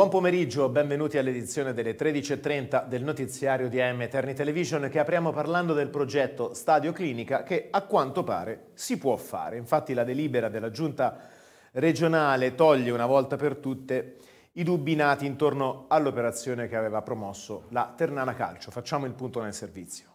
Buon pomeriggio, benvenuti all'edizione delle 13.30 del notiziario di AM Eterni Television che apriamo parlando del progetto Stadio Clinica che a quanto pare si può fare. Infatti la delibera della giunta regionale toglie una volta per tutte i dubbi nati intorno all'operazione che aveva promosso la Ternana Calcio. Facciamo il punto nel servizio.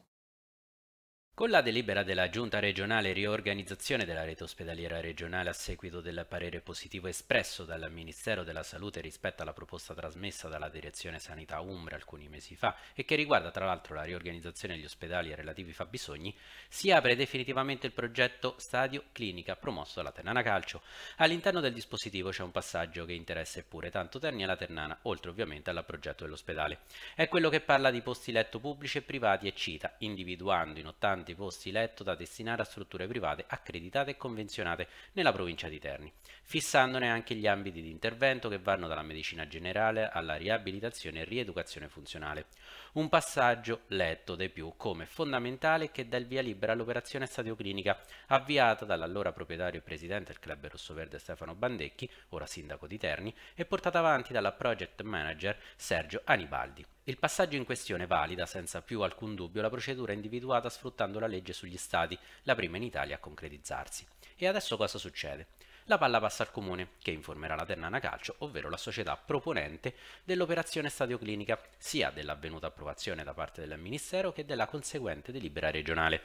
Con la delibera della Giunta regionale riorganizzazione della rete ospedaliera regionale a seguito del parere positivo espresso dal Ministero della Salute rispetto alla proposta trasmessa dalla Direzione Sanità Umbra alcuni mesi fa e che riguarda tra l'altro la riorganizzazione degli ospedali e relativi fabbisogni, si apre definitivamente il progetto Stadio Clinica promosso dalla Ternana Calcio. All'interno del dispositivo c'è un passaggio che interessa pure tanto Terni e la Ternana, oltre ovviamente al progetto dell'ospedale. È quello che parla di posti letto pubblici e privati e cita, individuando in 80 importanti posti letto da destinare a strutture private accreditate e convenzionate nella provincia di Terni, fissandone anche gli ambiti di intervento che vanno dalla medicina generale alla riabilitazione e rieducazione funzionale. Un passaggio letto dai più come fondamentale che dà il via libera all'operazione stadioclinica avviata dall'allora proprietario e presidente del club rossoverde Stefano Bandecchi, ora sindaco di Terni, e portata avanti dalla project manager Sergio Anibaldi. Il passaggio in questione valida senza più alcun dubbio la procedura individuata sfruttando la legge sugli stati, la prima in Italia a concretizzarsi. E adesso cosa succede? La palla passa al comune, che informerà la Ternana Calcio, ovvero la società proponente dell'operazione stadio clinica, sia dell'avvenuta approvazione da parte del Ministero che della conseguente delibera regionale.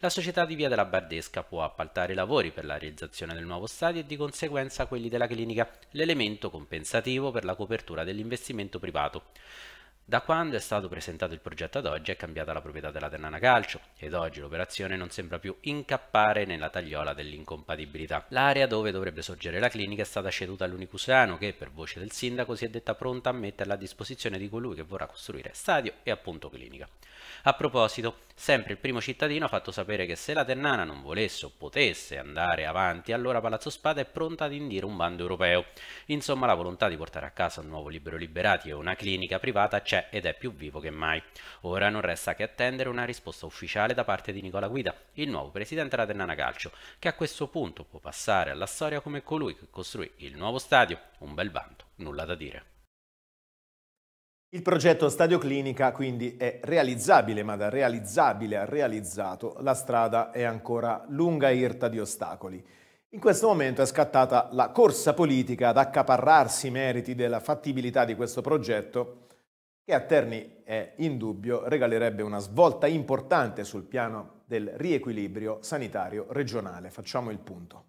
La società di Via della Bardesca può appaltare i lavori per la realizzazione del nuovo stadio e di conseguenza quelli della clinica, l'elemento compensativo per la copertura dell'investimento privato. Da quando è stato presentato il progetto ad oggi è cambiata la proprietà della Ternana Calcio ed oggi l'operazione non sembra più incappare nella tagliola dell'incompatibilità. L'area dove dovrebbe sorgere la clinica è stata ceduta all'Unicusano che per voce del sindaco si è detta pronta a metterla a disposizione di colui che vorrà costruire stadio e appunto clinica. A proposito, sempre il primo cittadino ha fatto sapere che se la Ternana non volesse o potesse andare avanti allora Palazzo Spada è pronta ad indire un bando europeo. Insomma la volontà di portare a casa un nuovo libero liberati e una clinica privata c'è c'è ed è più vivo che mai. Ora non resta che attendere una risposta ufficiale da parte di Nicola Guida, il nuovo presidente della Ternana Calcio, che a questo punto può passare alla storia come colui che costruì il nuovo stadio. Un bel vanto, nulla da dire. Il progetto Stadio Clinica quindi è realizzabile, ma da realizzabile a realizzato la strada è ancora lunga e irta di ostacoli. In questo momento è scattata la corsa politica ad accaparrarsi i meriti della fattibilità di questo progetto che a Terni è indubbio regalerebbe una svolta importante sul piano del riequilibrio sanitario regionale. Facciamo il punto.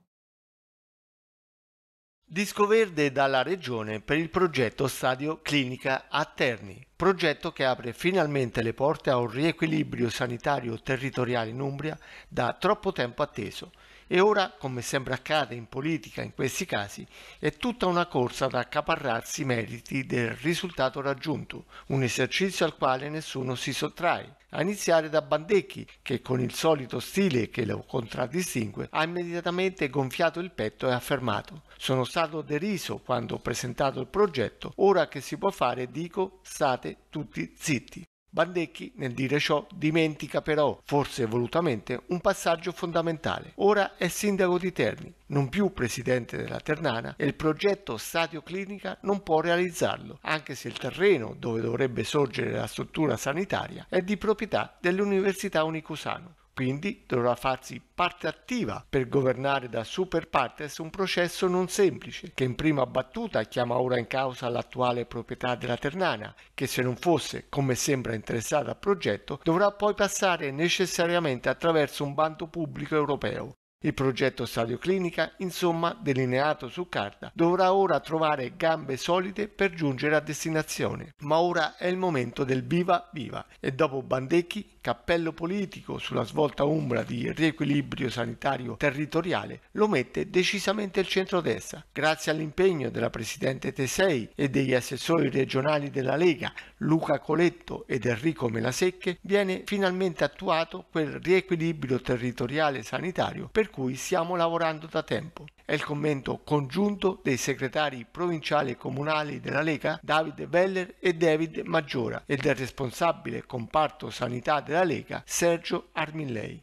Disco verde dalla Regione per il progetto Stadio Clinica a Terni, progetto che apre finalmente le porte a un riequilibrio sanitario territoriale in Umbria da troppo tempo atteso. E ora, come sempre accade in politica in questi casi, è tutta una corsa ad accaparrarsi i meriti del risultato raggiunto, un esercizio al quale nessuno si sottrae, a iniziare da Bandecchi, che con il solito stile che lo contraddistingue ha immediatamente gonfiato il petto e affermato «Sono stato deriso quando ho presentato il progetto, ora che si può fare dico state tutti zitti». Bandecchi, nel dire ciò, dimentica però, forse volutamente, un passaggio fondamentale. Ora è sindaco di Terni, non più presidente della Ternana, e il progetto Stadio Clinica non può realizzarlo, anche se il terreno dove dovrebbe sorgere la struttura sanitaria è di proprietà dell'Università Unicusano. Quindi dovrà farsi parte attiva per governare da super partes un processo non semplice, che in prima battuta chiama ora in causa l'attuale proprietà della Ternana, che se non fosse, come sembra interessata al progetto, dovrà poi passare necessariamente attraverso un bando pubblico europeo. Il progetto Stadio Clinica, insomma, delineato su carta, dovrà ora trovare gambe solide per giungere a destinazione. Ma ora è il momento del viva viva e dopo Bandecchi cappello politico sulla svolta umbra di riequilibrio sanitario territoriale lo mette decisamente il centrodestra. Grazie all'impegno della Presidente Tesei e degli assessori regionali della Lega Luca Coletto ed Enrico Melasecche viene finalmente attuato quel riequilibrio territoriale sanitario per cui stiamo lavorando da tempo è il commento congiunto dei segretari provinciali e comunali della Lega Davide Veller e David Maggiora e del responsabile comparto sanitario della Lega Sergio Arminlei.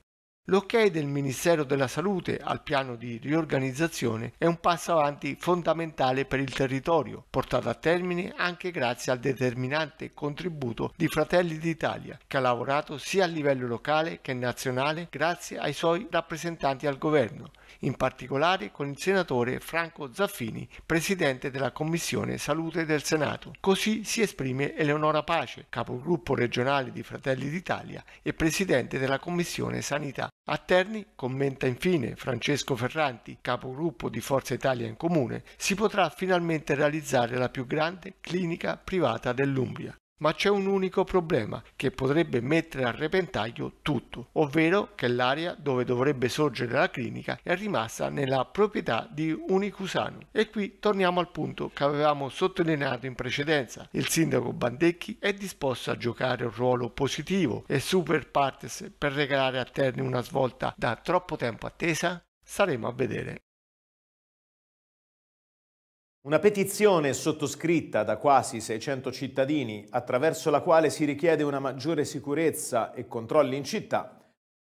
L'ok del Ministero della Salute al piano di riorganizzazione è un passo avanti fondamentale per il territorio, portato a termine anche grazie al determinante contributo di Fratelli d'Italia, che ha lavorato sia a livello locale che nazionale grazie ai suoi rappresentanti al governo, in particolare con il senatore Franco Zaffini, presidente della Commissione Salute del Senato. Così si esprime Eleonora Pace, capogruppo regionale di Fratelli d'Italia e presidente della Commissione Sanità. A Terni commenta infine Francesco Ferranti, capogruppo di Forza Italia in Comune, si potrà finalmente realizzare la più grande clinica privata dell'Umbria. Ma c'è un unico problema che potrebbe mettere a repentaglio tutto, ovvero che l'area dove dovrebbe sorgere la clinica è rimasta nella proprietà di Unicusano. E qui torniamo al punto che avevamo sottolineato in precedenza. Il sindaco Bandecchi è disposto a giocare un ruolo positivo e super partes per regalare a Terni una svolta da troppo tempo attesa? Saremo a vedere. Una petizione sottoscritta da quasi 600 cittadini attraverso la quale si richiede una maggiore sicurezza e controlli in città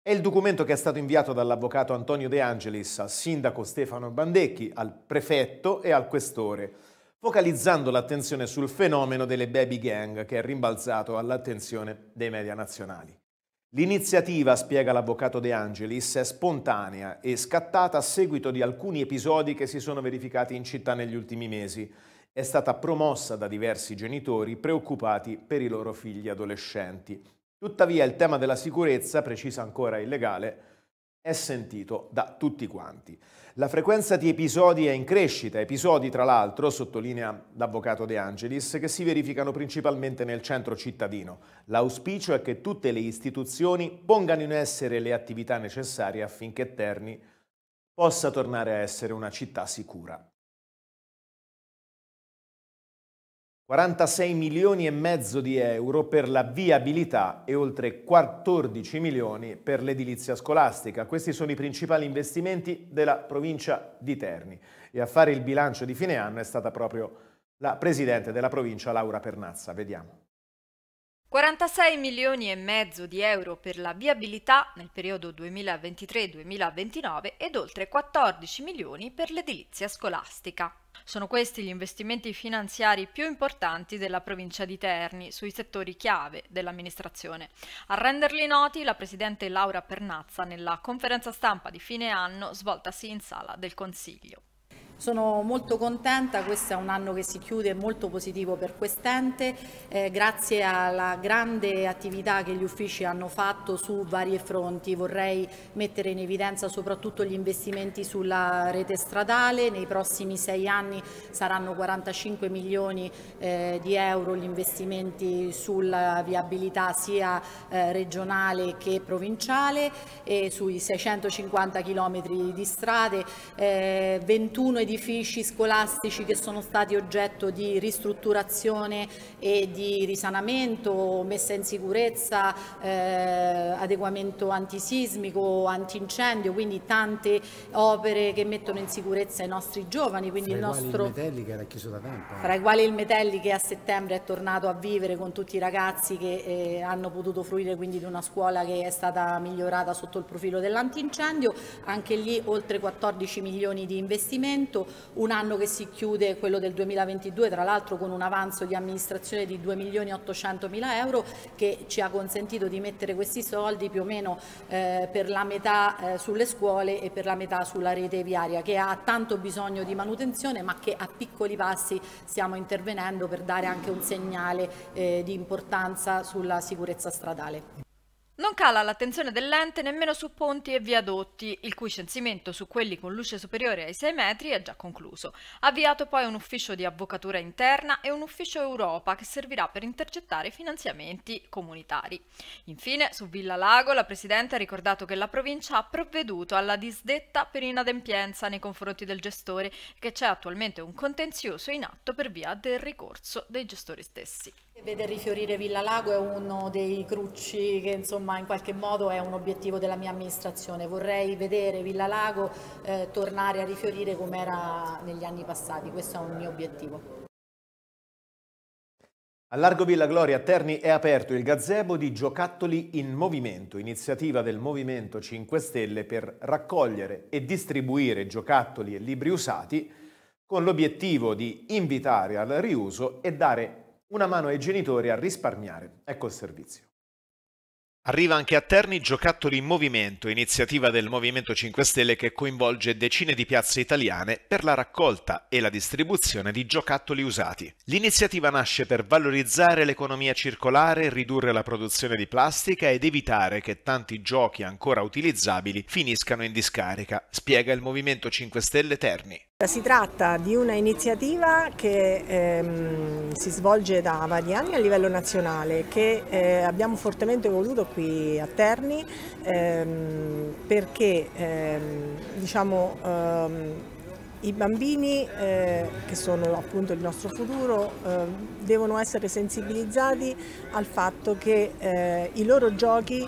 è il documento che è stato inviato dall'avvocato Antonio De Angelis al sindaco Stefano Bandecchi, al prefetto e al questore, focalizzando l'attenzione sul fenomeno delle baby gang che è rimbalzato all'attenzione dei media nazionali. L'iniziativa, spiega l'avvocato De Angelis, è spontanea e scattata a seguito di alcuni episodi che si sono verificati in città negli ultimi mesi. È stata promossa da diversi genitori preoccupati per i loro figli adolescenti. Tuttavia il tema della sicurezza, precisa ancora il legale, è sentito da tutti quanti. La frequenza di episodi è in crescita, episodi tra l'altro, sottolinea l'avvocato De Angelis, che si verificano principalmente nel centro cittadino. L'auspicio è che tutte le istituzioni pongano in essere le attività necessarie affinché Terni possa tornare a essere una città sicura. 46 milioni e mezzo di euro per la viabilità e oltre 14 milioni per l'edilizia scolastica. Questi sono i principali investimenti della provincia di Terni e a fare il bilancio di fine anno è stata proprio la presidente della provincia Laura Pernazza. Vediamo. 46 milioni e mezzo di euro per la viabilità nel periodo 2023-2029 ed oltre 14 milioni per l'edilizia scolastica. Sono questi gli investimenti finanziari più importanti della provincia di Terni sui settori chiave dell'amministrazione. A renderli noti la Presidente Laura Pernazza nella conferenza stampa di fine anno svoltasi in sala del Consiglio. Sono molto contenta, questo è un anno che si chiude molto positivo per quest'ente, eh, grazie alla grande attività che gli uffici hanno fatto su vari fronti. Vorrei mettere in evidenza soprattutto gli investimenti sulla rete stradale, nei prossimi sei anni saranno 45 milioni eh, di euro gli investimenti sulla viabilità sia eh, regionale che provinciale e sui 650 chilometri di strade, 21 eh, edifici scolastici che sono stati oggetto di ristrutturazione e di risanamento, messa in sicurezza, eh, adeguamento antisismico, antincendio, quindi tante opere che mettono in sicurezza i nostri giovani. Quindi fra il nostro... il Metelli che era chiuso da tempo. Fra i quali il Metelli che a settembre è tornato a vivere con tutti i ragazzi che eh, hanno potuto fruire quindi di una scuola che è stata migliorata sotto il profilo dell'antincendio, anche lì oltre 14 milioni di investimento appunto un anno che si chiude, quello del 2022, tra l'altro con un avanzo di amministrazione di 2 milioni 800 mila euro che ci ha consentito di mettere questi soldi più o meno eh, per la metà eh, sulle scuole e per la metà sulla rete viaria che ha tanto bisogno di manutenzione ma che a piccoli passi stiamo intervenendo per dare anche un segnale eh, di importanza sulla sicurezza stradale. Non cala l'attenzione dell'ente nemmeno su ponti e viadotti, il cui censimento su quelli con luce superiore ai 6 metri è già concluso. Avviato poi un ufficio di avvocatura interna e un ufficio Europa che servirà per intercettare finanziamenti comunitari. Infine, su Villa Lago la Presidente ha ricordato che la provincia ha provveduto alla disdetta per inadempienza nei confronti del gestore che c'è attualmente un contenzioso in atto per via del ricorso dei gestori stessi. Vede rifiorire Villa Lago è uno dei crucci che insomma in qualche modo è un obiettivo della mia amministrazione. Vorrei vedere Villa Lago eh, tornare a rifiorire come era negli anni passati, questo è un mio obiettivo. A Largo Villa Gloria a Terni è aperto il gazebo di Giocattoli in Movimento, iniziativa del Movimento 5 Stelle per raccogliere e distribuire giocattoli e libri usati con l'obiettivo di invitare al riuso e dare una mano ai genitori a risparmiare. Ecco il servizio. Arriva anche a Terni Giocattoli in Movimento, iniziativa del Movimento 5 Stelle che coinvolge decine di piazze italiane per la raccolta e la distribuzione di giocattoli usati. L'iniziativa nasce per valorizzare l'economia circolare, ridurre la produzione di plastica ed evitare che tanti giochi ancora utilizzabili finiscano in discarica, spiega il Movimento 5 Stelle Terni. Si tratta di una iniziativa che ehm, si svolge da vari anni a livello nazionale, che eh, abbiamo fortemente voluto qui a Terni ehm, perché ehm, diciamo, ehm, i bambini, eh, che sono appunto il nostro futuro, eh, devono essere sensibilizzati al fatto che eh, i loro giochi,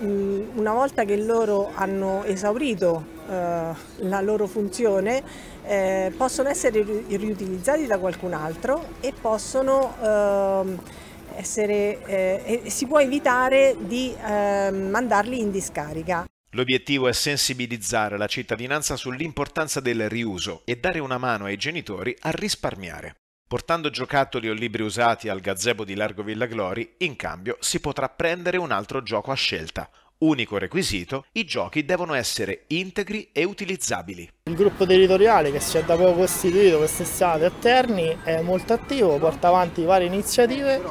una volta che loro hanno esaurito eh, la loro funzione eh, possono essere riutilizzati da qualcun altro e possono eh, essere, eh, si può evitare di eh, mandarli in discarica. L'obiettivo è sensibilizzare la cittadinanza sull'importanza del riuso e dare una mano ai genitori a risparmiare. Portando giocattoli o libri usati al gazebo di Largo Villa Glory, in cambio si potrà prendere un altro gioco a scelta Unico requisito, i giochi devono essere integri e utilizzabili. Il gruppo territoriale che si è da poco costituito quest'estate a Terni è molto attivo, porta avanti varie iniziative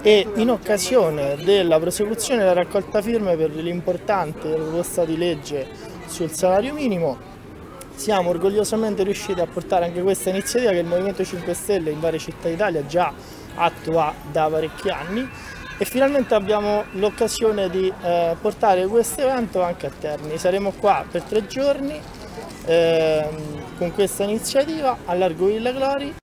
e in occasione della prosecuzione della raccolta firme per l'importante proposta di legge sul salario minimo siamo orgogliosamente riusciti a portare anche questa iniziativa che il Movimento 5 Stelle in varie città d'Italia già attua da parecchi anni e finalmente abbiamo l'occasione di eh, portare questo evento anche a Terni. Saremo qua per tre giorni eh, con questa iniziativa a Largo Villa Glori.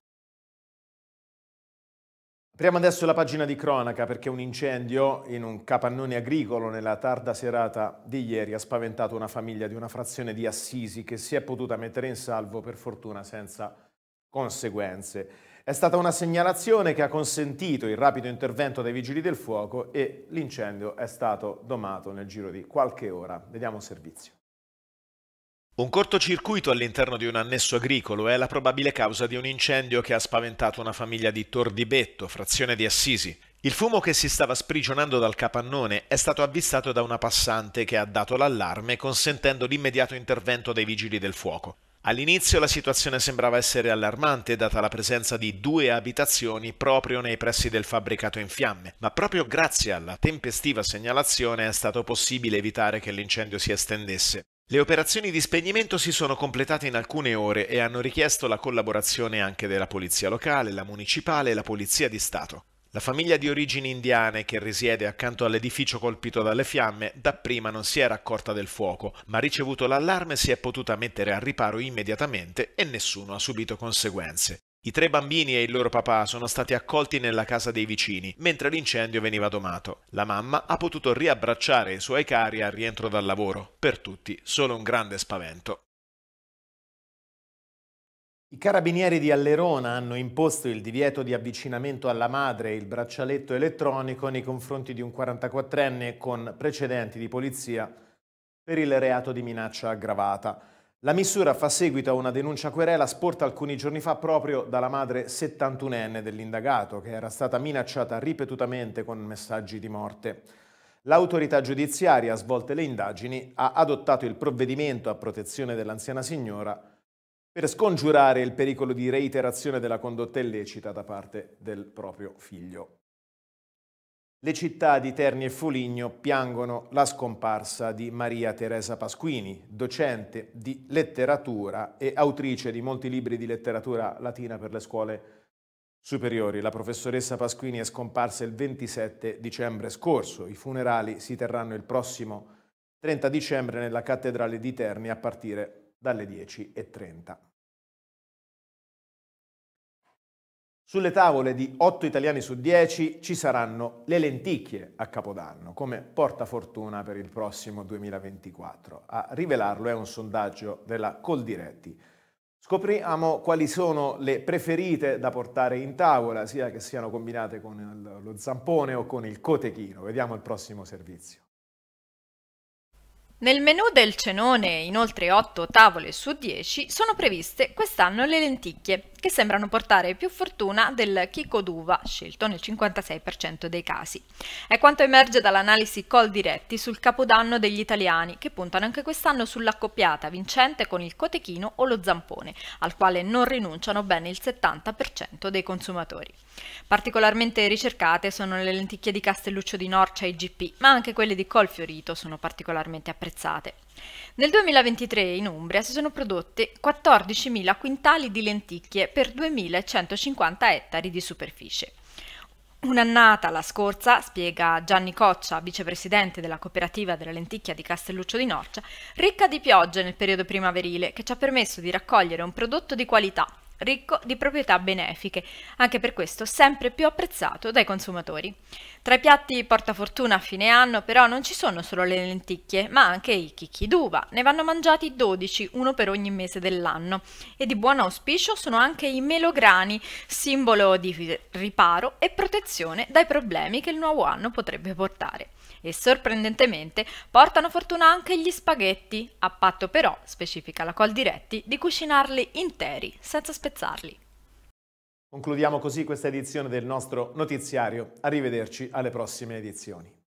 Apriamo adesso la pagina di cronaca perché un incendio in un capannone agricolo nella tarda serata di ieri ha spaventato una famiglia di una frazione di Assisi che si è potuta mettere in salvo per fortuna senza conseguenze. È stata una segnalazione che ha consentito il rapido intervento dei vigili del fuoco e l'incendio è stato domato nel giro di qualche ora. Vediamo un servizio. Un cortocircuito all'interno di un annesso agricolo è la probabile causa di un incendio che ha spaventato una famiglia di Tordibetto, frazione di Assisi. Il fumo che si stava sprigionando dal capannone è stato avvistato da una passante che ha dato l'allarme consentendo l'immediato intervento dei vigili del fuoco. All'inizio la situazione sembrava essere allarmante data la presenza di due abitazioni proprio nei pressi del fabbricato in fiamme, ma proprio grazie alla tempestiva segnalazione è stato possibile evitare che l'incendio si estendesse. Le operazioni di spegnimento si sono completate in alcune ore e hanno richiesto la collaborazione anche della polizia locale, la municipale e la polizia di Stato. La famiglia di origini indiane che risiede accanto all'edificio colpito dalle fiamme dapprima non si era accorta del fuoco, ma ricevuto l'allarme si è potuta mettere al riparo immediatamente e nessuno ha subito conseguenze. I tre bambini e il loro papà sono stati accolti nella casa dei vicini, mentre l'incendio veniva domato. La mamma ha potuto riabbracciare i suoi cari al rientro dal lavoro. Per tutti, solo un grande spavento. I carabinieri di Allerona hanno imposto il divieto di avvicinamento alla madre e il braccialetto elettronico nei confronti di un 44enne con precedenti di polizia per il reato di minaccia aggravata. La misura fa seguito a una denuncia querela sporta alcuni giorni fa proprio dalla madre 71enne dell'indagato, che era stata minacciata ripetutamente con messaggi di morte. L'autorità giudiziaria, svolte le indagini, ha adottato il provvedimento a protezione dell'anziana signora per scongiurare il pericolo di reiterazione della condotta illecita da parte del proprio figlio. Le città di Terni e Foligno piangono la scomparsa di Maria Teresa Pasquini, docente di letteratura e autrice di molti libri di letteratura latina per le scuole superiori. La professoressa Pasquini è scomparsa il 27 dicembre scorso. I funerali si terranno il prossimo 30 dicembre nella cattedrale di Terni a partire dalle 10.30. Sulle tavole di 8 italiani su 10 ci saranno le lenticchie a Capodanno come portafortuna per il prossimo 2024. A rivelarlo è un sondaggio della Coldiretti. Scopriamo quali sono le preferite da portare in tavola, sia che siano combinate con lo zampone o con il cotechino. Vediamo il prossimo servizio. Nel menù del cenone, in oltre 8 tavole su 10, sono previste quest'anno le lenticchie, che sembrano portare più fortuna del chicco d'uva, scelto nel 56% dei casi. È quanto emerge dall'analisi Col diretti sul capodanno degli italiani, che puntano anche quest'anno sull'accoppiata vincente con il cotechino o lo zampone, al quale non rinunciano ben il 70% dei consumatori. Particolarmente ricercate sono le lenticchie di Castelluccio di Norcia IGP, ma anche quelle di Col Fiorito sono particolarmente apprezzate. Nel 2023 in Umbria si sono prodotte 14.000 quintali di lenticchie per 2.150 ettari di superficie. Un'annata la scorsa, spiega Gianni Coccia, vicepresidente della cooperativa della lenticchia di Castelluccio di Norcia, ricca di piogge nel periodo primaverile che ci ha permesso di raccogliere un prodotto di qualità ricco di proprietà benefiche, anche per questo sempre più apprezzato dai consumatori. Tra i piatti portafortuna a fine anno però non ci sono solo le lenticchie, ma anche i chicchi d'uva. Ne vanno mangiati 12, uno per ogni mese dell'anno. E di buon auspicio sono anche i melograni, simbolo di riparo e protezione dai problemi che il nuovo anno potrebbe portare e sorprendentemente portano fortuna anche gli spaghetti, a patto però, specifica la Col Diretti, di cucinarli interi, senza spezzarli. Concludiamo così questa edizione del nostro notiziario. Arrivederci alle prossime edizioni.